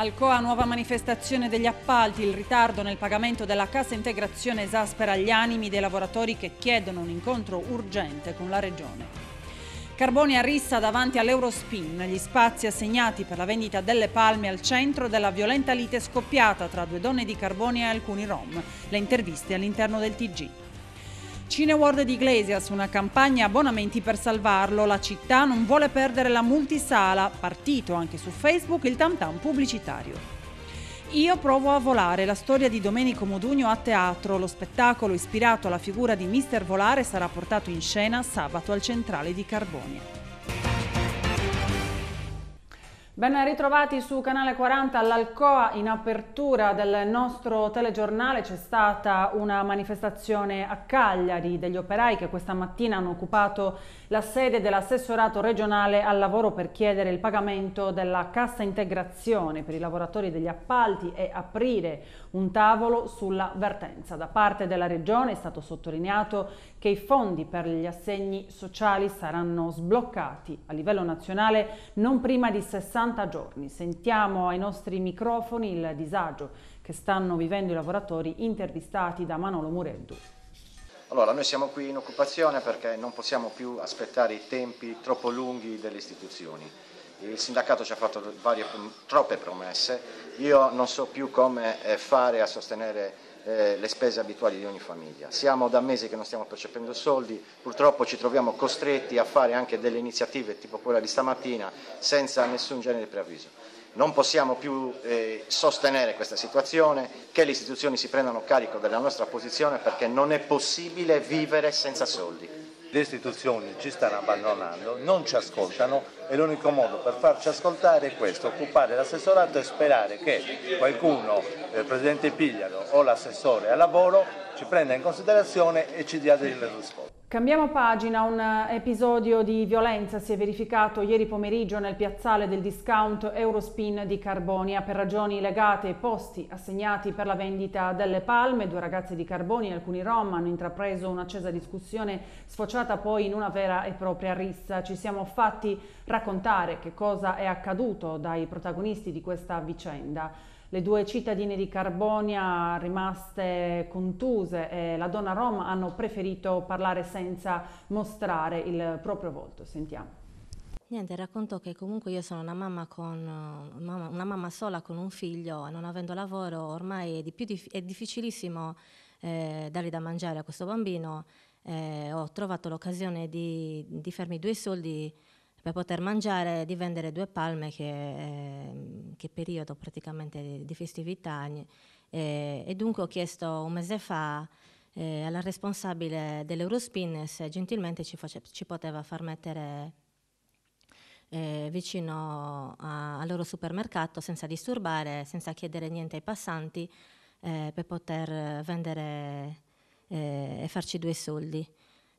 Alcoa nuova manifestazione degli appalti, il ritardo nel pagamento della cassa integrazione esaspera gli animi dei lavoratori che chiedono un incontro urgente con la Regione. Carboni a rissa davanti all'Eurospin, gli spazi assegnati per la vendita delle palme al centro della violenta lite scoppiata tra due donne di Carboni e alcuni Rom. Le interviste all'interno del TG. Cineworld di Iglesias, una campagna abbonamenti per salvarlo. La città non vuole perdere la multisala, partito anche su Facebook il tam tam pubblicitario. Io provo a volare, la storia di Domenico Modugno a teatro. Lo spettacolo ispirato alla figura di Mister Volare sarà portato in scena sabato al Centrale di Carbonia. Ben ritrovati su Canale 40 all'Alcoa. In apertura del nostro telegiornale c'è stata una manifestazione a Cagliari degli operai che questa mattina hanno occupato la sede dell'assessorato regionale al lavoro per chiedere il pagamento della cassa integrazione per i lavoratori degli appalti e aprire un tavolo sulla vertenza. Da parte della regione è stato sottolineato che i fondi per gli assegni sociali saranno sbloccati a livello nazionale non prima di 60 giorni. Sentiamo ai nostri microfoni il disagio che stanno vivendo i lavoratori intervistati da Manolo Mureddu. Allora, noi siamo qui in occupazione perché non possiamo più aspettare i tempi troppo lunghi delle istituzioni. Il sindacato ci ha fatto varie, troppe promesse, io non so più come eh, fare a sostenere eh, le spese abituali di ogni famiglia. Siamo da mesi che non stiamo percependo soldi, purtroppo ci troviamo costretti a fare anche delle iniziative tipo quella di stamattina senza nessun genere di preavviso. Non possiamo più eh, sostenere questa situazione, che le istituzioni si prendano carico della nostra posizione perché non è possibile vivere senza soldi. Le istituzioni ci stanno abbandonando, non ci ascoltano e l'unico modo per farci ascoltare è questo, occupare l'assessorato e sperare che qualcuno, il eh, Presidente Pigliaro o l'assessore al lavoro ci prenda in considerazione e ci dia delle risposte. Cambiamo pagina, un episodio di violenza si è verificato ieri pomeriggio nel piazzale del discount Eurospin di Carbonia per ragioni legate ai posti assegnati per la vendita delle palme. Due ragazzi di Carbonia e alcuni Rom hanno intrapreso un'accesa discussione sfociata poi in una vera e propria rissa. Ci siamo fatti raccontare che cosa è accaduto dai protagonisti di questa vicenda le due cittadine di Carbonia rimaste contuse e la donna Rom hanno preferito parlare senza mostrare il proprio volto. Sentiamo. Niente, racconto che comunque io sono una mamma, con, una mamma sola con un figlio, non avendo lavoro ormai è, di dif è difficilissimo eh, dare da mangiare a questo bambino. Eh, ho trovato l'occasione di, di farmi due soldi per poter mangiare di vendere due palme che, ehm, che periodo praticamente di festività e, e, dunque ho chiesto un mese fa eh, alla responsabile dell'Eurospin se gentilmente ci, face, ci, poteva far mettere eh, vicino a, al loro supermercato senza disturbare, senza chiedere niente ai passanti eh, per poter vendere eh, e farci due soldi.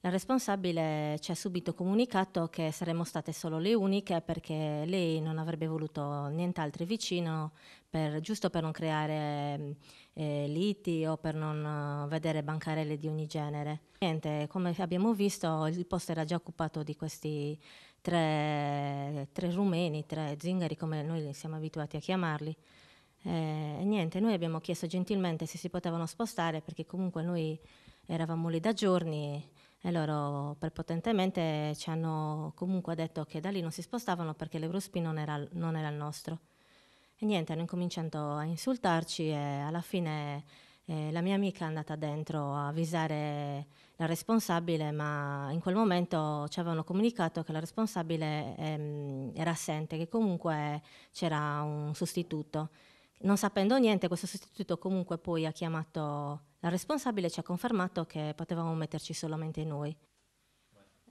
La responsabile ci ha subito comunicato che saremmo state solo le uniche perché lei non avrebbe voluto nient'altro vicino, per, giusto per non creare mm, eh, liti o per non eh, vedere bancarelle di ogni genere. Niente, come abbiamo visto il posto era già occupato di questi tre, tre rumeni, tre zingari come noi siamo abituati a chiamarli. eh, niente, noi abbiamo chiesto gentilmente se si potevano spostare perché comunque noi eravamo lì da giorni e loro prepotentemente ci hanno comunque detto che da lì non si spostavano perché l'Eurospin non era, non era il nostro. E niente, hanno incominciato a insultarci e alla fine eh, la mia amica è andata dentro a avvisare la responsabile, ma in quel momento ci avevano comunicato che la responsabile ehm, era assente, che comunque c'era un sostituto. Non sapendo niente, questo sostituto comunque poi ha chiamato la responsabile e ci ha confermato che potevamo metterci solamente noi.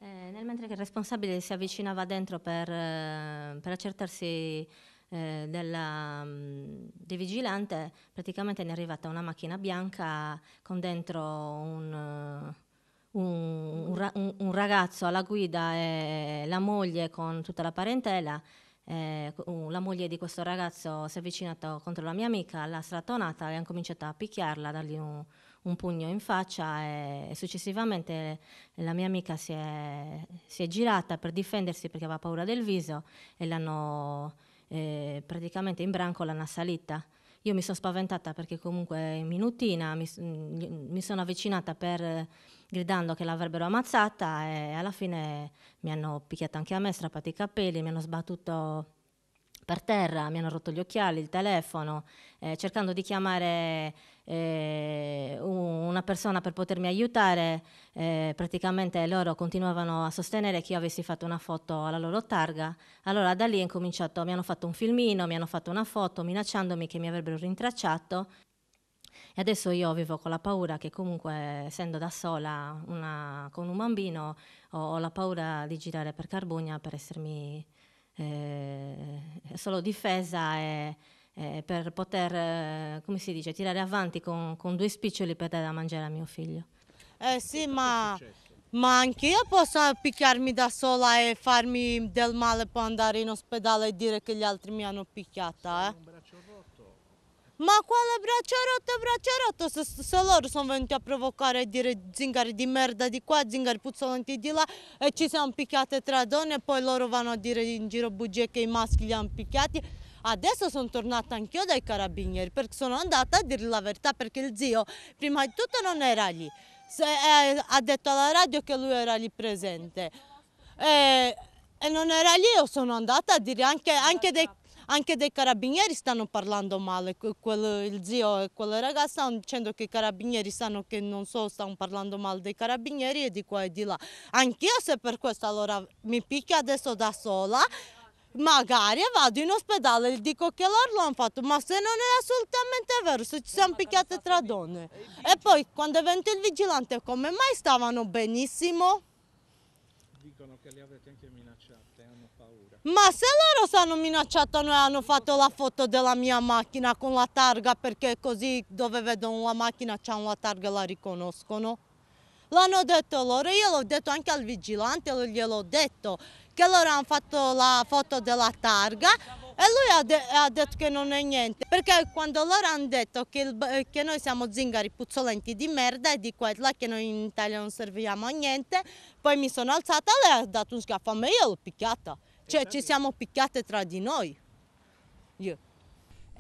Eh, nel mentre che il responsabile si avvicinava dentro per, eh, per accertarsi eh, della, mm, di vigilante, praticamente ne è arrivata una macchina bianca con dentro un... Eh, un, un, un, ragazzo alla guida e la moglie con tutta la parentela eh, uh, la moglie di questo ragazzo si è avvicinata contro la mia amica, l'ha strattonata e ha cominciato a picchiarla, a dargli un, un pugno in faccia e, e, successivamente la mia amica si è, si è girata per difendersi perché aveva paura del viso e l'hanno eh, praticamente in branco l'hanno assalita. Io mi sono spaventata perché comunque in minutina mi, mm, mi sono avvicinata per, eh, gridando che l'avrebbero ammazzata e alla fine mi hanno picchiato anche a me, strappato i capelli, mi hanno sbattuto per terra, mi hanno rotto gli occhiali, il telefono, eh, cercando di chiamare eh, una persona per potermi aiutare, eh, praticamente loro continuavano a sostenere che io avessi fatto una foto alla loro targa, allora da lì è incominciato, mi hanno fatto un filmino, mi hanno fatto una foto minacciandomi che mi avrebbero rintracciato e adesso io vivo con la paura che comunque essendo da sola una, con un bambino ho, ho, la paura di girare per Carbugna per essermi eh, solo difesa e eh, per poter, eh, come si dice, tirare avanti con, con, due spiccioli per dare da mangiare a mio figlio. Eh sì, ma, ma anch'io posso picchiarmi da sola e farmi del male poi andare in ospedale e dire che gli altri mi hanno picchiata. Eh. Ma quale braccio rotto, braccio rotto, se, se loro sono venuti a provocare e dire zingari di merda di qua, zingari puzzolenti di là e ci siamo picchiate tre donne e poi loro vanno a dire in giro bugie che i maschi li hanno picchiati Adesso sono tornata anch'io dai carabinieri perché sono andata a dire la verità perché il zio prima di tutto non era lì. Se, eh, ha detto alla radio che lui era lì presente. E, e non era lì, io sono andata a dire anche, anche dei anche dei carabinieri stanno parlando male, quello, il zio e quella ragazza stanno dicendo che i carabinieri sanno che non so, stanno parlando male dei carabinieri e di qua e di là. Anch'io se per questo allora mi picchia adesso da sola magari vado in ospedale e dico che loro l'hanno fatto, ma se non è assolutamente vero, se ci siamo picchiate tra donne. E poi quando è venuto il vigilante come mai stavano benissimo? Dicono che li avete anche minacciate, hanno paura. Ma se loro sono minacciate noi hanno fatto la foto della mia macchina con la targa perché così dove vedono la macchina c'è una targa e la riconoscono. L'hanno detto loro, io l'ho detto anche al vigilante, gliel'ho detto che loro hanno fatto la foto della targa e lui ha, de ha, detto che non è niente, perché quando loro hanno detto che, che, noi siamo zingari puzzolenti di merda e di qua che noi in Italia non serviamo a niente, poi mi sono alzata, lei ha dato un schiaffo a me e io l'ho picchiata. Cioè ci siamo picchiate tra di noi. Io.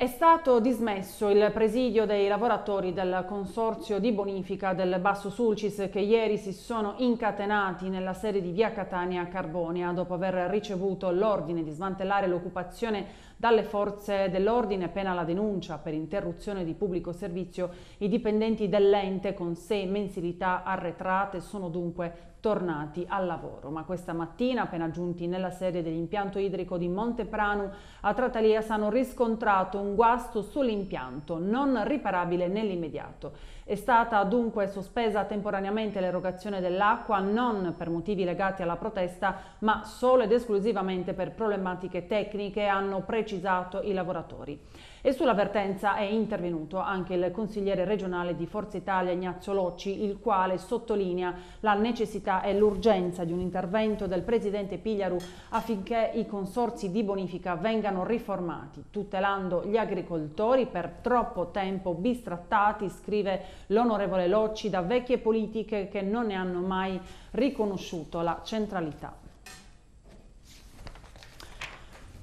È stato dismesso il presidio dei lavoratori del consorzio di bonifica del Basso Sulcis che ieri si sono incatenati nella sede di via Catania a Carbonia dopo aver ricevuto l'ordine di smantellare l'occupazione dalle forze dell'ordine appena la denuncia per interruzione di pubblico servizio. I dipendenti dell'ente con sei mensilità arretrate sono dunque tornati al lavoro. Ma questa mattina, appena giunti nella sede dell'impianto idrico di Montepranu, a Tratalias hanno riscontrato un guasto sull'impianto, non riparabile nell'immediato. È stata dunque sospesa temporaneamente l'erogazione dell'acqua non per motivi legati alla protesta, ma solo ed esclusivamente per problematiche tecniche, hanno precisato i lavoratori. E sull'avvertenza è intervenuto anche il consigliere regionale di Forza Italia Ignazio Locci, il quale sottolinea la necessità e l'urgenza di un intervento del presidente Pigliaru affinché i consorsi di bonifica vengano riformati, tutelando gli agricoltori per troppo tempo bistrattati, scrive l'onorevole Locci da vecchie politiche che non ne hanno mai riconosciuto la centralità.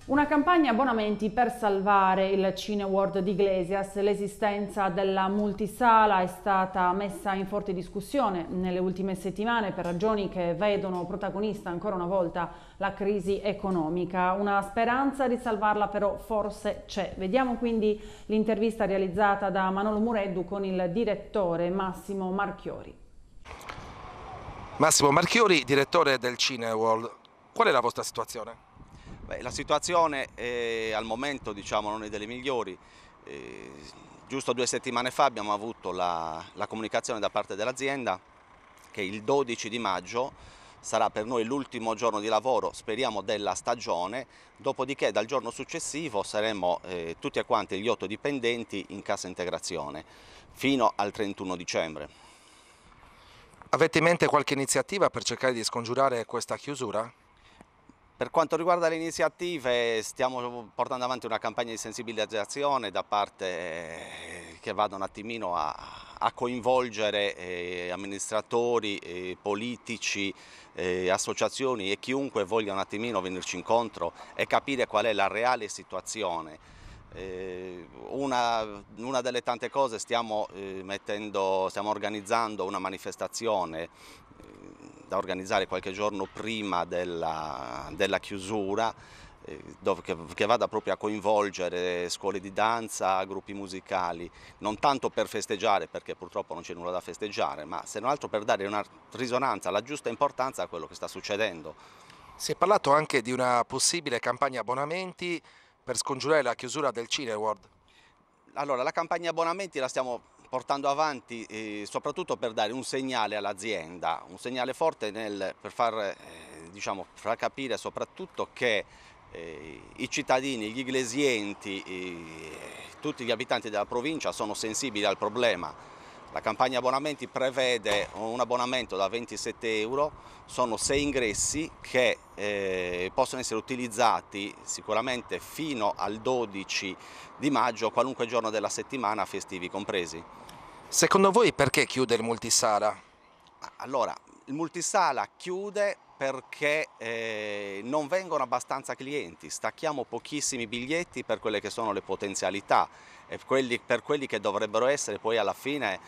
Una campagna abbonamenti per salvare il Cineworld di Iglesias. L'esistenza della multisala è stata messa in forte discussione nelle ultime settimane per ragioni che vedono protagonista ancora una volta la crisi economica. Una speranza di salvarla però forse c'è. Vediamo quindi l'intervista realizzata da Manolo Mureddu con il direttore Massimo Marchiori. Massimo Marchiori, direttore del Cineworld. Qual è la vostra situazione? Beh, la situazione è, eh, al momento diciamo, non è delle migliori. Eh, giusto due settimane fa abbiamo avuto la, la comunicazione da parte dell'azienda che il 12 di maggio sarà per noi l'ultimo giorno di lavoro, speriamo della stagione, dopodiché dal giorno successivo saremo eh, tutti e quanti gli otto dipendenti in cassa integrazione fino al 31 dicembre. Avete in mente qualche iniziativa per cercare di scongiurare questa chiusura? Per quanto riguarda le iniziative stiamo portando avanti una campagna di sensibilizzazione da parte eh, che vada un attimino a, a coinvolgere eh, amministratori, eh, politici, eh, associazioni e chiunque voglia un attimino venirci incontro e capire qual è la reale situazione. Eh, una, una, delle tante cose stiamo, eh, mettendo, stiamo organizzando una manifestazione da organizzare qualche giorno prima della, della chiusura eh, che, che, vada proprio a coinvolgere scuole di danza, gruppi musicali, non tanto per festeggiare, perché purtroppo non c'è nulla da festeggiare, ma se non altro per dare una risonanza, la giusta importanza a quello che sta succedendo. Si è parlato anche di una possibile campagna abbonamenti per scongiurare la chiusura del Cineworld. Allora, la campagna abbonamenti la stiamo portando avanti eh, soprattutto per dare un segnale all'azienda, un segnale forte nel, per far, eh, diciamo, far, capire soprattutto che eh, i cittadini, gli iglesienti, eh, tutti gli abitanti della provincia sono sensibili al problema la campagna abbonamenti prevede un abbonamento da 27 euro, sono sei ingressi che eh, possono essere utilizzati sicuramente fino al 12 di maggio, qualunque giorno della settimana, festivi compresi. Secondo voi perché chiude il multisala? Allora, il multisala chiude perché eh, non vengono abbastanza clienti, stacchiamo pochissimi biglietti per quelle che sono le potenzialità e quelli, per quelli che dovrebbero essere poi alla fine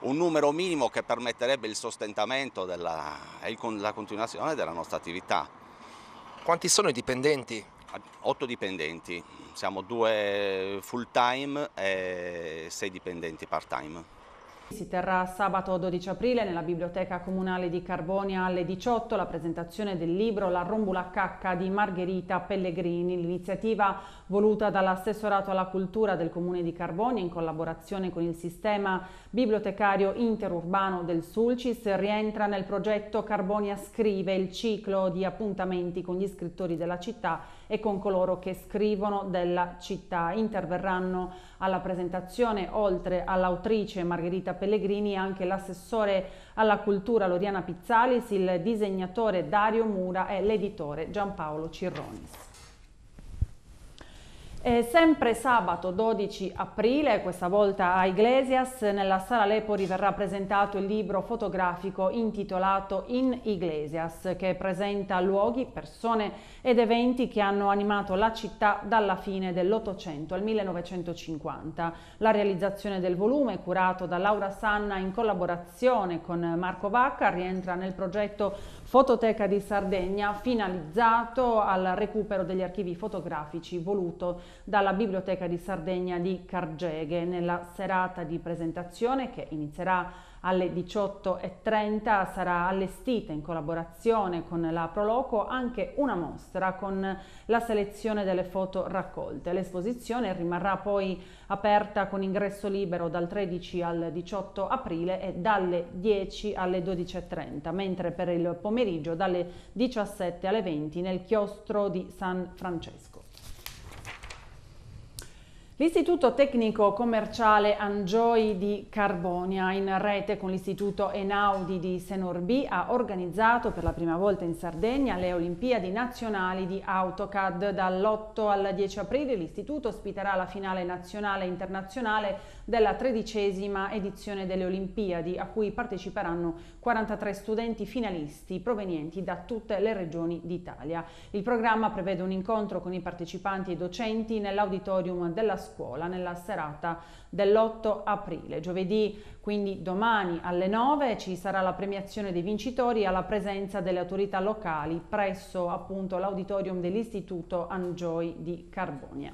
un numero minimo che permetterebbe il sostentamento della, e la continuazione della nostra attività. Quanti sono i dipendenti? Otto dipendenti, siamo due full time e sei dipendenti part time. Si terrà sabato 12 aprile nella Biblioteca Comunale di Carbonia alle 18 la presentazione del libro La Rombula Cacca di Margherita Pellegrini, l'iniziativa voluta dall'assessorato alla cultura del Comune di Carbonia in collaborazione con il sistema bibliotecario interurbano del Sulcis rientra nel progetto Carbonia Scrive, il ciclo di appuntamenti con gli scrittori della città e con coloro che scrivono della città. Interverranno alla presentazione, oltre all'autrice Margherita Pellegrini, anche l'assessore alla cultura Loriana Pizzalis, il disegnatore Dario Mura e l'editore Giampaolo Cirronis. Eh, sempre sabato 12 aprile, questa volta a Iglesias, nella Sala Lepori verrà presentato il libro fotografico intitolato In Iglesias, che presenta luoghi, persone ed eventi che hanno animato la città dalla fine dell'Ottocento al 1950. La realizzazione del volume, curato da Laura Sanna in collaborazione con Marco Vacca, rientra nel progetto Fototeca di Sardegna finalizzato al recupero degli archivi fotografici voluto dalla Biblioteca di Sardegna di Cargeghe nella serata di presentazione che inizierà alle 18.30 sarà allestita in collaborazione con la Proloco anche una mostra con la selezione delle foto raccolte. L'esposizione rimarrà poi aperta con ingresso libero dal 13 al 18 aprile e dalle 10 alle 12.30, mentre per il pomeriggio dalle 17 alle 20 nel chiostro di San Francesco. L'Istituto Tecnico Commerciale Angioi di Carbonia, in rete con l'Istituto Enaudi di Senorbi, ha organizzato per la prima volta in Sardegna le Olimpiadi nazionali di AutoCAD. Dall'8 al 10 aprile l'Istituto ospiterà la finale nazionale e internazionale della tredicesima edizione delle Olimpiadi, a cui parteciperanno 43 studenti finalisti provenienti da tutte le regioni d'Italia. Il programma prevede un incontro con i partecipanti e docenti nell'auditorium della scuola nella serata dell'8 aprile. Giovedì, quindi domani alle 9, ci sarà la premiazione dei vincitori alla presenza delle autorità locali presso appunto l'auditorium dell'Istituto Anjoy di Carbonia.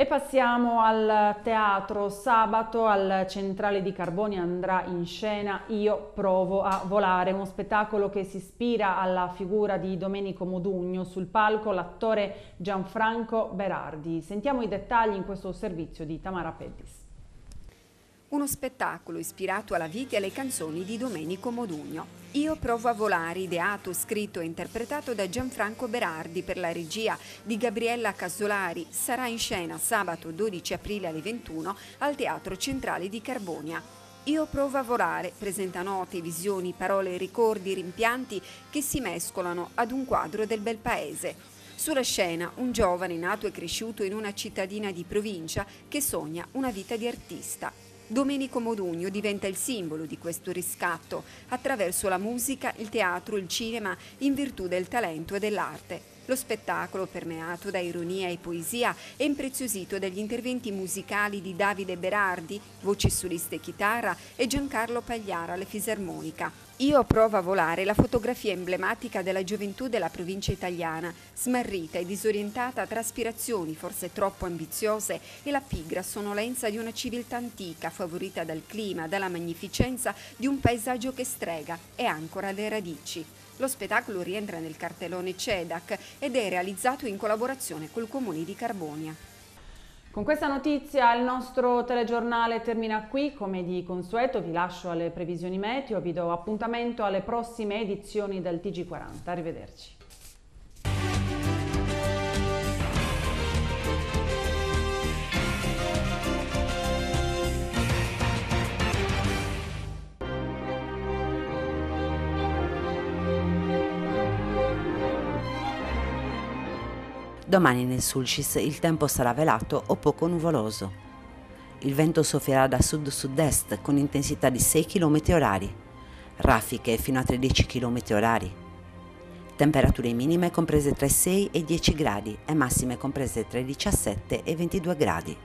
E passiamo al teatro. Sabato al Centrale di Carboni andrà in scena Io provo a volare, uno spettacolo che si ispira alla figura di Domenico Modugno, sul palco l'attore Gianfranco Berardi. Sentiamo i dettagli in questo servizio di Tamara Pettis uno spettacolo ispirato alla vita e alle canzoni di Domenico Modugno. Io provo a volare, ideato, scritto e interpretato da Gianfranco Berardi per la regia di Gabriella Casolari, sarà in scena sabato 12 aprile alle 21 al Teatro Centrale di Carbonia. Io provo a volare presenta note, visioni, parole, ricordi, rimpianti che si mescolano ad un quadro del bel paese. Sulla scena un giovane nato e cresciuto in una cittadina di provincia che sogna una vita di artista. Domenico Modugno diventa il simbolo di questo riscatto attraverso la musica, il teatro, il cinema, in virtù del talento e dell'arte. Lo spettacolo, permeato da ironia e poesia, è impreziosito dagli interventi musicali di Davide Berardi, voce solista e chitarra, e Giancarlo Pagliara alle fisarmonica. Io provo a volare la fotografia emblematica della gioventù della provincia italiana, smarrita e disorientata tra aspirazioni forse troppo ambiziose e la pigra sonnolenza di una civiltà antica favorita dal clima, dalla magnificenza di un paesaggio che strega e ancora le radici. Lo spettacolo rientra nel cartellone CEDAC ed è realizzato in collaborazione col comune di Carbonia. Con questa notizia il nostro telegiornale termina qui, come di consueto vi lascio alle previsioni meteo, vi do appuntamento alle prossime edizioni del TG40, arrivederci. Domani nel Sulcis il tempo sarà velato o poco nuvoloso. Il vento soffierà da sud-sud-est con intensità di 6 km orari, raffiche fino a 13 km orari. Temperature minime comprese tra i 6 e i 10 gradi e massime comprese tra i 17 e i 22 gradi.